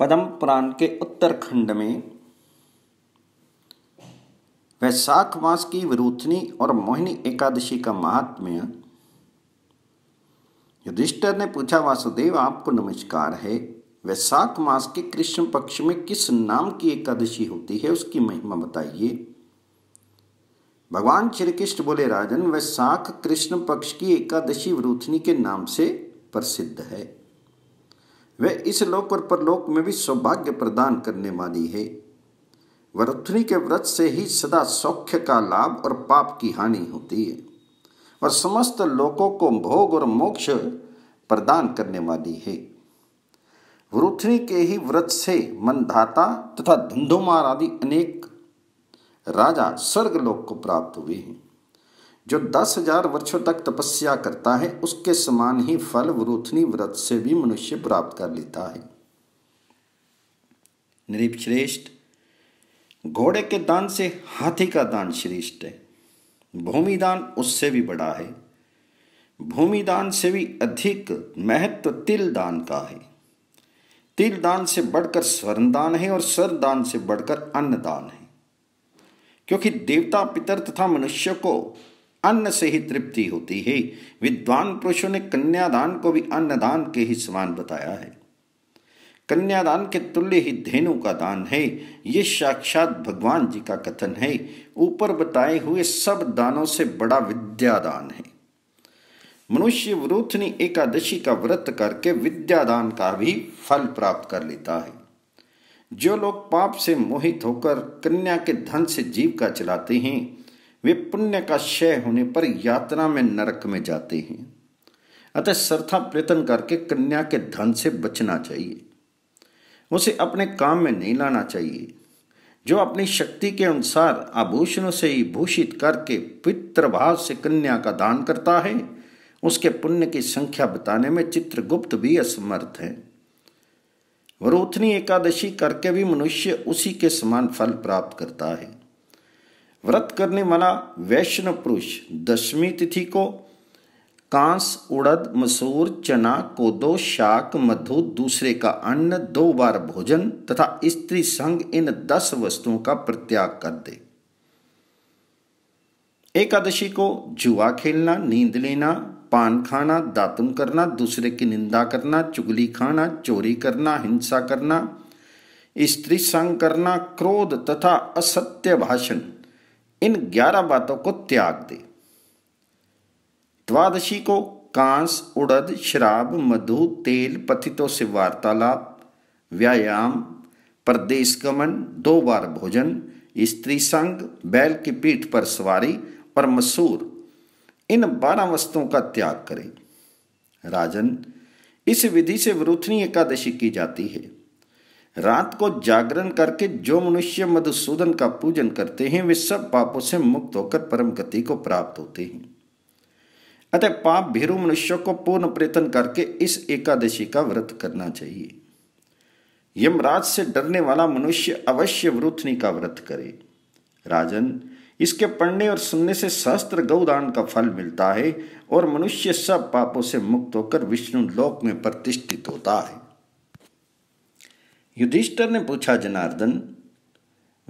पदम पुराण के उत्तरखंड में वैशाख मास की विरूथनी और मोहिनी एकादशी का महात्म्य युधिष्ठर ने पूछा वासुदेव आपको नमस्कार है वैशाख मास के कृष्ण पक्ष में किस नाम की एकादशी होती है उसकी महिमा बताइए भगवान श्री कृष्ण बोले राजन वैशाख कृष्ण पक्ष की एकादशी विरूथनी के नाम से प्रसिद्ध है वह इस लोक और परलोक में भी सौभाग्य प्रदान करने वाली है वरुथनी के व्रत से ही सदा सौख्य का लाभ और पाप की हानि होती है और समस्त लोकों को भोग और मोक्ष प्रदान करने वाली है वरुथनी के ही व्रत से मनधाता तथा धंधोमार आदि अनेक राजा स्वर्ग लोक को प्राप्त हुए हैं जो दस हजार वर्षों तक तपस्या करता है उसके समान ही फल वरुथनी व्रत से भी मनुष्य प्राप्त कर लेता है नृप श्रेष्ठ घोड़े के दान से हाथी का दान श्रेष्ठ है भूमि दान उससे भी बड़ा है भूमि दान से भी अधिक महत्व तिल दान का है तिल दान से बढ़कर स्वर्ण दान है और स्वर्ण दान से बढ़कर अन्न दान है क्योंकि देवता पितर तथा मनुष्य को अन्न से ही तृप्ति होती है विद्वान पुरुषों ने कन्यादान को भी अन्नदान के ही समान बताया है कन्यादान के तुल्य ही धेनु का दान है ये साक्षात भगवान जी का कथन है ऊपर बताए हुए सब दानों से बड़ा विद्यादान है मनुष्य वरूथनी एकादशी का व्रत करके विद्यादान का भी फल प्राप्त कर लेता है जो लोग पाप से मोहित होकर कन्या के धन से जीविका चलाते हैं वे पुण्य का क्षय होने पर यात्रा में नरक में जाते हैं अतः श्रद्धा प्रयत्न करके कन्या के धन से बचना चाहिए उसे अपने काम में नहीं लाना चाहिए जो अपनी शक्ति के अनुसार आभूषणों से ही भूषित करके पितृभाव से कन्या का दान करता है उसके पुण्य की संख्या बताने में चित्रगुप्त भी असमर्थ है वरोथनी एकादशी करके भी मनुष्य उसी के समान फल प्राप्त करता है व्रत करने वाला वैष्णव पुरुष दशमी तिथि को कांस उड़द मसूर चना कोदो शाक मधु दूसरे का अन्न दो बार भोजन तथा स्त्री संग इन दस वस्तुओं का प्रत्याग कर दे एकादशी को जुआ खेलना नींद लेना पान खाना दातुन करना दूसरे की निंदा करना चुगली खाना चोरी करना हिंसा करना स्त्री संग करना क्रोध तथा असत्य भाषण इन ग्यारह बातों को त्याग दे द्वादशी को कांस उड़द शराब मधु तेल पथितों से वार्तालाप व्यायाम परदेश गमन दो बार भोजन स्त्री संग बैल की पीठ पर सवारी और मसूर इन बारह वस्तुओं का त्याग करें राजन इस विधि से वरुथनी एकादशी की जाती है रात को जागरण करके जो मनुष्य मधुसूदन का पूजन करते हैं वे सब पापों से मुक्त होकर परम गति को प्राप्त होते हैं अतः पाप भीरु मनुष्यों को पूर्ण प्रयत्न करके इस एकादशी का व्रत करना चाहिए यमराज से डरने वाला मनुष्य अवश्य व्रूथनी का व्रत करे राजन इसके पढ़ने और सुनने से शस्त्र गौदान का फल मिलता है और मनुष्य सब पापों से मुक्त होकर विष्णु लोक में प्रतिष्ठित होता है युधिष्ठर ने पूछा जनार्दन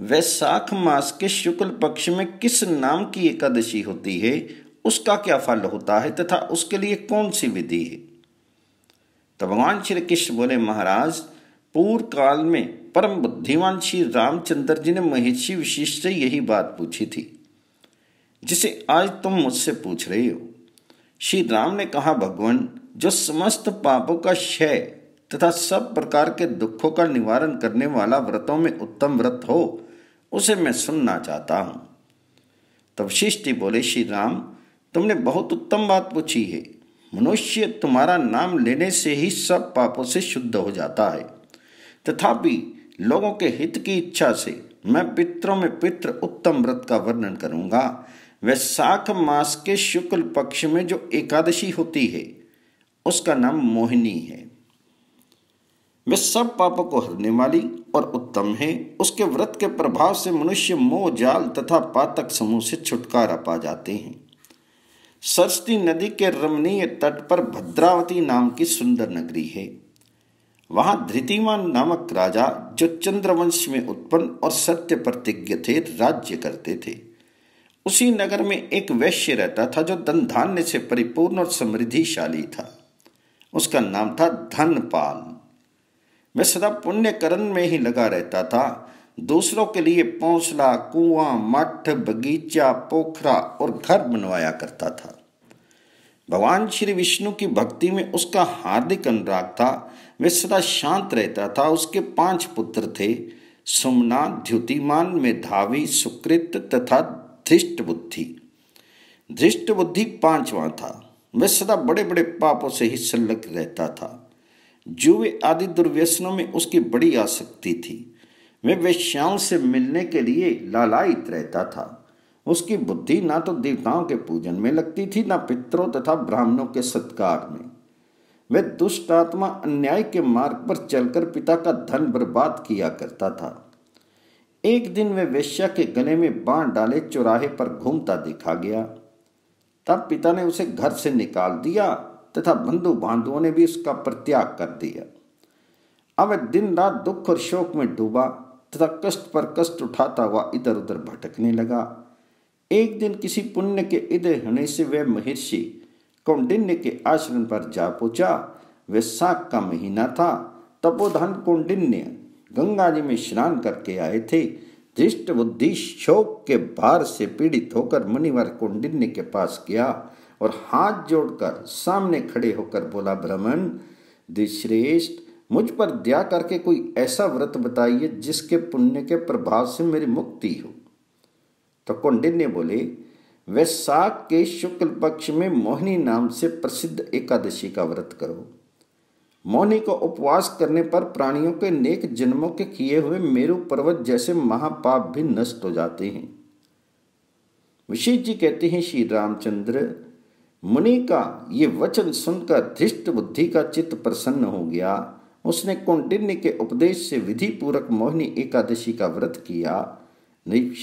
वैशाख मास के शुक्ल पक्ष में किस नाम की एकादशी होती है उसका क्या फल होता है तथा उसके लिए कौन सी विधि है तो भगवान श्री कृष्ण बोले महाराज पूर्व काल में परम बुद्धिमान श्री रामचंद्र जी ने महेशी विशिष्ट से यही बात पूछी थी जिसे आज तुम मुझसे पूछ रहे हो श्री राम ने कहा भगवान जो समस्त पापों का क्षय तथा सब प्रकार के दुखों का निवारण करने वाला व्रतों में उत्तम व्रत हो उसे मैं सुनना चाहता हूँ तब शिष्टि बोले श्री राम तुमने बहुत उत्तम बात पूछी है मनुष्य तुम्हारा नाम लेने से ही सब पापों से शुद्ध हो जाता है तथापि लोगों के हित की इच्छा से मैं पितरों में पित्र उत्तम व्रत का वर्णन करूंगा साख मास के शुक्ल पक्ष में जो एकादशी होती है उसका नाम मोहिनी है वे सब पापों को हरने वाली और उत्तम है उसके व्रत के प्रभाव से मनुष्य मोह जाल तथा पातक समूह से छुटकारा पा जाते हैं सरस्वती नदी के रमणीय तट पर भद्रावती नाम की सुंदर नगरी है वहां धृतिमान नामक राजा जो चंद्रवंश में उत्पन्न और सत्य प्रतिज्ञ थे राज्य करते थे उसी नगर में एक वैश्य रहता था जो धन धान्य से परिपूर्ण और समृद्धिशाली था उसका नाम था धनपाल मैं सदा पुण्य करण में ही लगा रहता था दूसरों के लिए पौसला कुआं मठ बगीचा पोखरा और घर बनवाया करता था भगवान श्री विष्णु की भक्ति में उसका हार्दिक अनुराग था वह सदा शांत रहता था उसके पांच पुत्र थे सुमना द्युतिमान मेधावी सुकृत तथा धृष्ट बुद्धि धृष्ट बुद्धि पांचवा था वह सदा बड़े बड़े पापों से ही संलग्न रहता था वे आदि दुर्व्यसनों में उसकी बड़ी आसक्ति थी वह वेश्याओं से मिलने के लिए लालायित रहता था उसकी बुद्धि ना तो देवताओं के पूजन में लगती थी ना पितरों तथा ब्राह्मणों के सत्कार में वह दुष्ट आत्मा अन्याय के मार्ग पर चलकर पिता का धन बर्बाद किया करता था एक दिन वह वेश्या के गले में बाढ़ डाले चौराहे पर घूमता देखा गया तब पिता ने उसे घर से निकाल दिया तथा बंधु बांधुओं ने भी उसका प्रत्याग कर दिया अब दिन रात दुख और शोक में डूबा तथा कष्ट पर कष्ट उठाता हुआ इधर उधर भटकने लगा एक दिन किसी पुण्य के इधर होने से वह महर्षि कौंडिन्य के आश्रम पर जा पहुंचा वह वैशाख का महीना था तपोधन कौंडिन्य गंगा जी में स्नान करके आए थे दृष्ट बुद्धि शोक के भार से पीड़ित होकर मुनिवर कौंडिन्य के पास गया और हाथ जोड़कर सामने खड़े होकर बोला ब्राह्मण दिश्रेष्ठ मुझ पर दया करके कोई ऐसा व्रत बताइए जिसके पुण्य के प्रभाव से मेरी मुक्ति हो तो कौंडिन ने बोले वैसाख के शुक्ल पक्ष में मोहिनी नाम से प्रसिद्ध एकादशी का व्रत करो मोहनी को उपवास करने पर प्राणियों के नेक जन्मों के किए हुए मेरु पर्वत जैसे महापाप भी नष्ट हो जाते हैं विशेष जी कहते हैं श्री रामचंद्र मुनि का ये वचन सुनकर धृष्ट बुद्धि का चित्त प्रसन्न हो गया उसने कौंडिन्य के उपदेश से विधि पूर्वक मोहिनी एकादशी का व्रत किया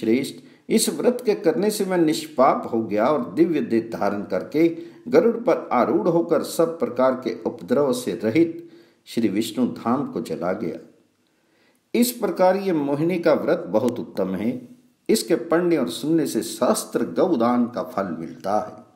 श्रेष्ठ इस व्रत के करने से मैं निष्पाप हो गया और दिव्य देह धारण करके गरुड़ पर आरूढ़ होकर सब प्रकार के उपद्रव से रहित श्री विष्णु धाम को चला गया इस प्रकार ये मोहिनी का व्रत बहुत उत्तम है इसके पढ़ने और सुनने से शास्त्र गौदान का फल मिलता है